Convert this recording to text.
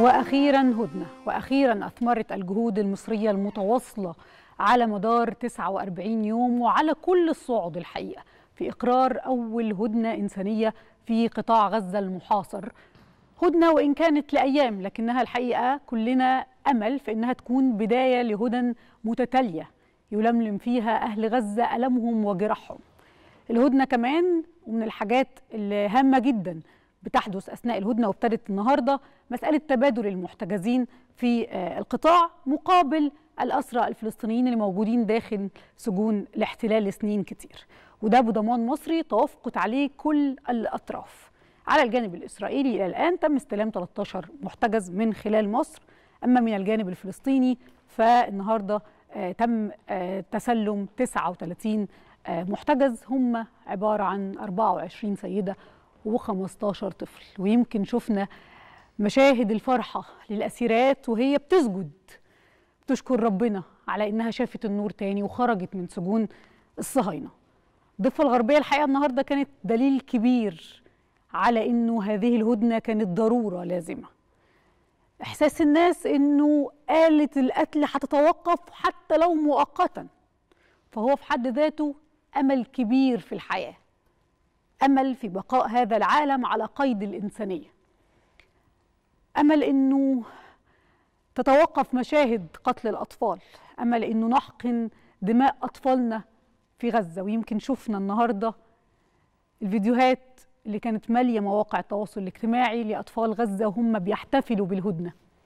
واخيرا هدنه واخيرا اثمرت الجهود المصريه المتواصله على مدار 49 يوم وعلى كل الصعود الحقيقه في اقرار اول هدنه انسانيه في قطاع غزه المحاصر هدنه وان كانت لايام لكنها الحقيقه كلنا امل في انها تكون بدايه لهدن متتاليه يلملم فيها اهل غزه المهم وجرحهم الهدنه كمان ومن الحاجات الهامه جدا بتحدث أثناء الهدنة وابتدت النهاردة مسألة تبادل المحتجزين في آه، القطاع مقابل الأسرى الفلسطينيين اللي موجودين داخل سجون الاحتلال لسنين كتير وده بضمان مصري توافقت عليه كل الأطراف على الجانب الإسرائيلي إلى الآن تم استلام 13 محتجز من خلال مصر أما من الجانب الفلسطيني فالنهاردة آه، تم آه، تسلم 39 محتجز هم عبارة عن 24 سيدة و15 طفل ويمكن شفنا مشاهد الفرحة للأسيرات وهي بتسجد بتشكر ربنا على إنها شافت النور تاني وخرجت من سجون الصهاينة الضفة الغربية الحقيقة النهاردة كانت دليل كبير على إنه هذه الهدنة كانت ضرورة لازمة إحساس الناس إنه آلة القتل هتتوقف حتى لو مؤقتا فهو في حد ذاته أمل كبير في الحياة أمل في بقاء هذا العالم على قيد الإنسانية أمل أنه تتوقف مشاهد قتل الأطفال أمل أنه نحقن دماء أطفالنا في غزة ويمكن شفنا النهاردة الفيديوهات اللي كانت مالية مواقع التواصل الاجتماعي لأطفال غزة وهم بيحتفلوا بالهدنة